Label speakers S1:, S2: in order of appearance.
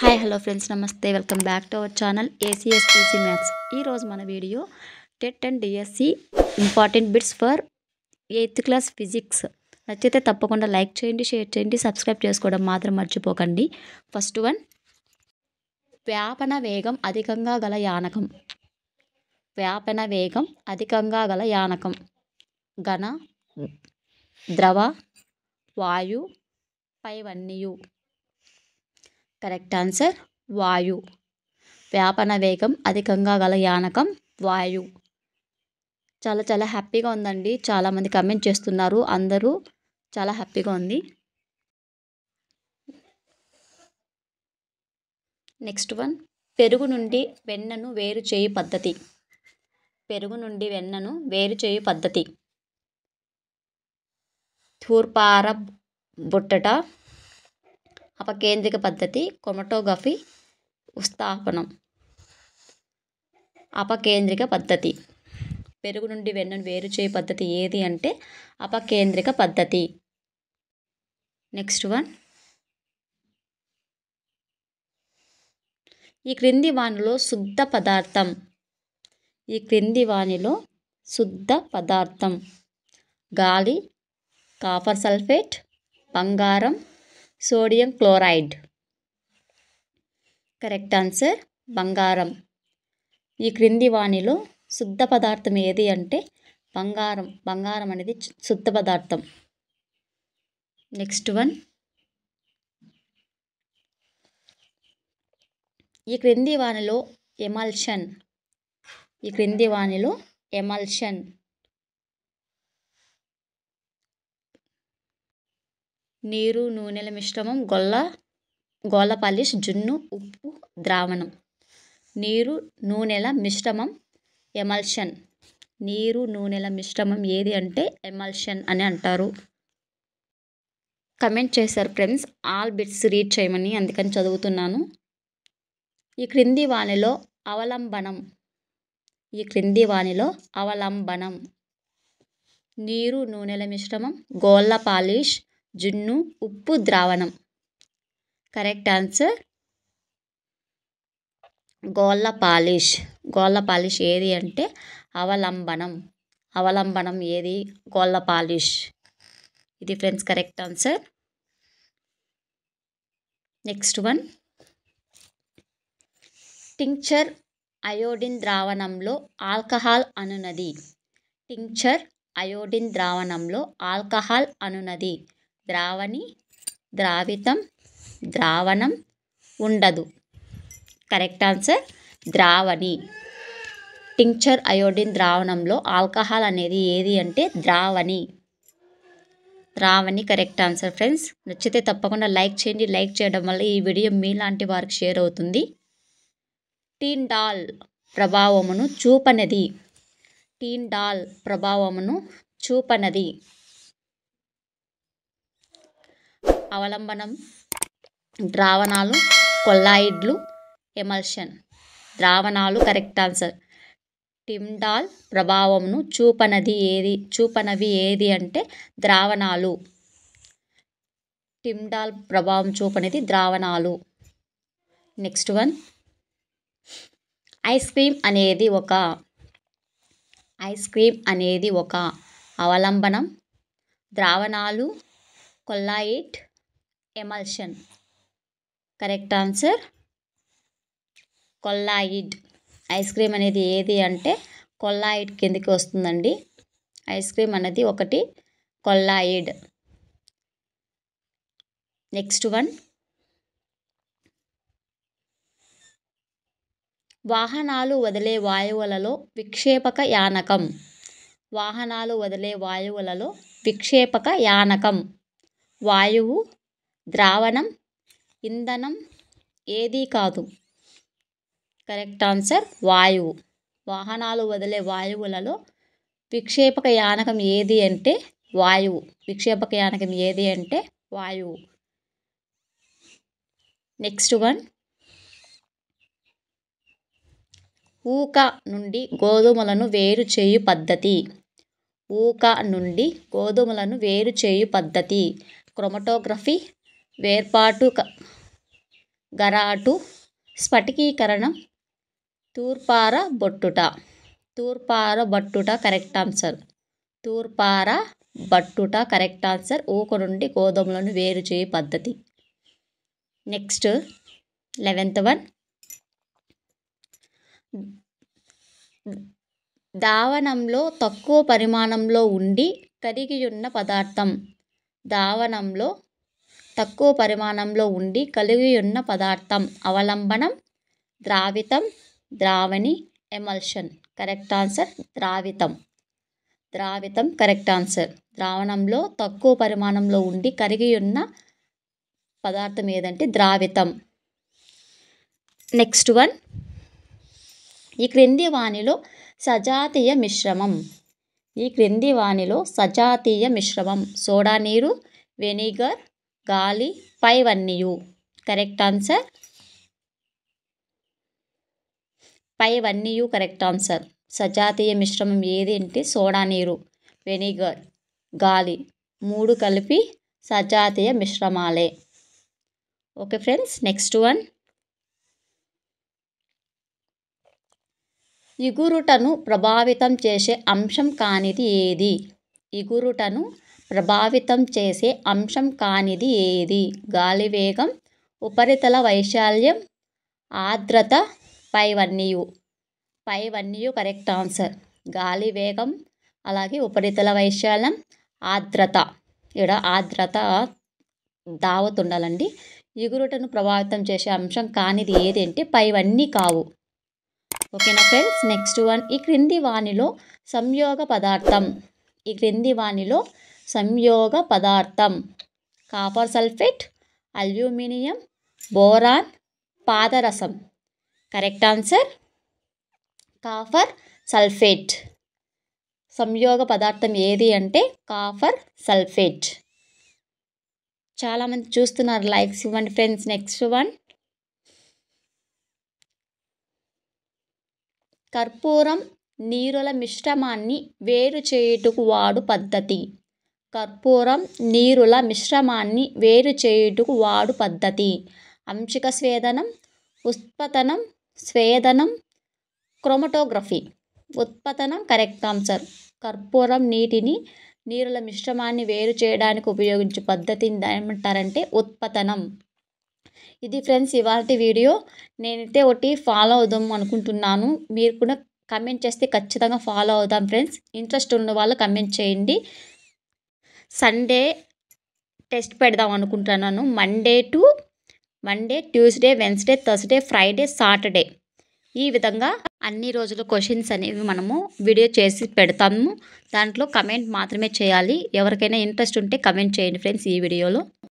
S1: hi hello friends నమస్తే welcome back to our channel ఏసీఎస్టీసీ maths ఈరోజు మన video TET and DSC important bits for eighth class physics నచ్చితే తప్పకుండా like చేయండి షేర్ చేయండి సబ్స్క్రైబ్ చేసుకోవడం మాత్రం మర్చిపోకండి ఫస్ట్ వన్ వ్యాపన వేగం అధికంగా గల యానకం వ్యాపన వేగం అధికంగా గల యానకం ఘన ద్రవ వాయు పైవన్నీయు కరెక్ట్ ఆన్సర్ వాయు వ్యాపన వేగం అధికంగా గల యానకం వాయు చాలా చాలా హ్యాపీగా ఉందండి చాలామంది కమెంట్ చేస్తున్నారు అందరూ చాలా హ్యాపీగా ఉంది నెక్స్ట్ వన్ పెరుగు నుండి వెన్నను వేరు చేయు పద్ధతి పెరుగు నుండి వెన్నను వేరు చేయు పద్ధతి తూర్పార బుట్టట అపకేంద్రిక పద్ధతి క్రోమటోగ్రఫీ ఉస్థాపనం అపకేంద్రిక పద్ధతి పెరుగు నుండి వెన్నను వేరు చేయ పద్ధతి ఏది అంటే అపకేంద్రిక పద్ధతి నెక్స్ట్ వన్ ఈ క్రింది వాణిలో శుద్ధ పదార్థం ఈ క్రింది వాణిలో శుద్ధ పదార్థం గాలి కాపర్ సల్ఫేట్ బంగారం సోడియం క్లోరైడ్ కరెక్ట్ ఆన్సర్ బంగారం ఈ క్రింది వాణిలో శుద్ధ పదార్థం ఏది అంటే బంగారం బంగారం అనేది శుద్ధ పదార్థం నెక్స్ట్ వన్ ఈ క్రింది వాణిలో ఎమల్షన్ ఈ క్రింది వాణిలో ఎమల్షన్ నీరు నూనెల మిశ్రమం గొల్ల గోళ్ళ పాలిష్ జున్ను ఉప్పు ద్రావణం నీరు నూనెల మిశ్రమం ఎమల్షన్ నీరు నూనెల మిశ్రమం ఏది అంటే ఎమల్షన్ అని అంటారు కమెంట్ చేశారు ఫ్రెండ్స్ ఆల్ బిట్స్ రీడ్ చేయమని అందుకని చదువుతున్నాను ఈ క్రింది వాణిలో అవలంబనం ఈ క్రింది వాణిలో అవలంబనం నీరు నూనెల మిశ్రమం గోళ్ళ పాలిష్ జున్ను ఉప్పు ద్రావణం కరెక్ట్ ఆన్సర్ గోళ్ళ పాలిష్ గోళ్ళ పాలిష్ ఏది అంటే అవలంబనం అవలంబనం ఏది గోళ్ళ పాలిష్ ఇది friends correct answer next one tincture iodine ద్రావణంలో ఆల్కహాల్ అనునది టింక్చర్ అయోడిన్ ద్రావణంలో ఆల్కహాల్ అనునది ద్రావణి ద్రావితం ద్రావణం ఉండదు కరెక్ట్ ఆన్సర్ ద్రావణి టింక్చర్ అయోడిన్ ద్రావణంలో ఆల్కహాల్ అనేది ఏది అంటే ద్రావణి ద్రావణి కరెక్ట్ ఆన్సర్ ఫ్రెండ్స్ నచ్చితే తప్పకుండా లైక్ చేయండి లైక్ చేయడం వల్ల ఈ వీడియో మీలాంటి వారికి షేర్ అవుతుంది టీన్ డాల్ ప్రభావమును చూపనది టీన్ డాల్ ప్రభావమును చూపనది అవలంబనం ద్రావణాలు కొల్లాయిడ్లు ఎమల్షన్ ద్రావణాలు కరెక్ట్ ఆన్సర్ టిమ్డాల్ ప్రభావంను చూపనది ఏది చూపనవి ఏది అంటే ద్రావణాలు టిమ్డాల్ ప్రభావం చూపనిది ద్రావణాలు నెక్స్ట్ వన్ ఐస్ క్రీమ్ అనేది ఒక ఐస్ క్రీమ్ అనేది ఒక అవలంబనం ద్రావణాలు colloid emulsion correct answer colloid ice cream అనేది ఏది అంటే కొల్లాయిడ్ కిందకి వస్తుందండి ఐస్ క్రీమ్ అనేది ఒకటి కొల్లాయిడ్ నెక్స్ట్ వన్ వాహనాలు వదిలే వాయువులలో విక్షేపక యానకం వాహనాలు వదిలే వాయువులలో విక్షేపక యానకం వాయువు ద్రావణం ఇంధనం ఏదీ కాదు కరెక్ట్ ఆన్సర్ వాయువు వాహనాలు వదిలే వాయువులలో విక్షేపక యానకం ఏది అంటే వాయువు విక్షేపక యానకం ఏది అంటే వాయువు నెక్స్ట్ వన్ ఊక నుండి గోధుమలను వేరు చేయు పద్ధతి ఊక నుండి గోధుమలను వేరు చేయు పద్ధతి క్రొమటోగ్రఫీ వేర్పాటు గరాటు స్ఫటికీకరణం తూర్పార బొట్టుట తూర్పార బట్టుట కరెక్ట్ ఆన్సర్ తూర్పార బట్టుట కరెక్ట్ ఆన్సర్ ఊక నుండి గోధుమలను వేరు చేయ పద్ధతి నెక్స్ట్ లెవెన్త్ వన్ దావనంలో తక్కువ పరిమాణంలో ఉండి కరిగి ఉన్న పదార్థం దావనంలో తక్కువ పరిమాణంలో ఉండి కలిగి ఉన్న పదార్థం అవలంబనం ద్రావితం ద్రావణి ఎమల్షన్ కరెక్ట్ ఆన్సర్ ద్రావితం ద్రావితం కరెక్ట్ ఆన్సర్ ద్రావణంలో తక్కువ పరిమాణంలో ఉండి కరిగి ఉన్న పదార్థం ఏదంటే ద్రావితం నెక్స్ట్ వన్ ఈ క్రింది వాణిలో సజాతీయ మిశ్రమం ఈ క్రింది వాణిలో సజాతీయ మిశ్రమం సోడా నీరు వెనిగర్ గాలి వన్యు కరెక్ట్ ఆన్సర్ పై వన్యు కరెక్ట్ ఆన్సర్ సజాతీయ మిశ్రమం ఏది అంటే సోడా నీరు వెనిగర్ గాలి మూడు కలిపి సజాతీయ మిశ్రమాలే ఓకే ఫ్రెండ్స్ నెక్స్ట్ వన్ ఇగురుటను ప్రభావితం చేసే అంశం కానిది ఏది ఇగురుటను ప్రభావితం చేసే అంశం కానిది ఏది గాలివేగం ఉపరితల వైశాల్యం ఆర్ద్రత పైవన్నీయు పైవన్నీయు కరెక్ట్ ఆన్సర్ గాలివేగం అలాగే ఉపరితల వైశాల్యం ఆర్ద్రత ఇక్కడ ఆర్ద్రత దావతుండాలండి ఎగురుటను ప్రభావితం చేసే అంశం కానిది ఏది పై పైవన్నీ కావు ఓకేనా ఫ్రెండ్స్ నెక్స్ట్ వన్ ఈ క్రింది వాణిలో సంయోగ పదార్థం ఈ క్రింది వాణిలో సంయోగ పదార్థం కాపర్ సల్ఫేట్ అల్యూమినియం బోరాన్ పాదరసం కరెక్ట్ ఆన్సర్ కాఫర్ సల్ఫేట్ సంయోగ పదార్థం ఏది అంటే కాఫర్ సల్ఫేట్ చాలామంది చూస్తున్నారు లైక్స్ ఇవ్వండి ఫ్రెండ్స్ నెక్స్ట్ వన్ కర్పూరం నీరుల మిశ్రమాన్ని వేరు చేయుటకు వాడు పద్ధతి కర్పూరం నీరుల మిశ్రమాన్ని వేరు చేయుటకు వాడు పద్ధతి అంశిక స్వేదనం ఉత్పతనం స్వేదనం క్రోమటోగ్రఫీ ఉత్పతనం కరెక్ట్ ఆన్సర్ కర్పూరం నీటిని నీరుల మిశ్రమాన్ని వేరు చేయడానికి ఉపయోగించే పద్ధతిని ఏమంటారంటే ఉత్పతనం ఇది ఫ్రెండ్స్ ఇవాళ వీడియో నేనైతే ఒకటి ఫాలో అవుదాం అనుకుంటున్నాను మీరు కూడా కమెంట్ చేస్తే ఖచ్చితంగా ఫాలో అవుతాం ఫ్రెండ్స్ ఇంట్రెస్ట్ ఉన్న వాళ్ళు కమెంట్ చేయండి సండే టెస్ట్ పెడదాం అనుకుంటున్నాను Monday to Monday Tuesday Wednesday Thursday Friday Saturday ఈ విధంగా అన్ని రోజులు క్వశ్చన్స్ అనేవి మనము వీడియో చేసి పెడతాము దాంట్లో కమెంట్ మాత్రమే చేయాలి ఎవరికైనా ఇంట్రెస్ట్ ఉంటే కమెంట్ చేయండి ఫ్రెండ్స్ ఈ వీడియోలో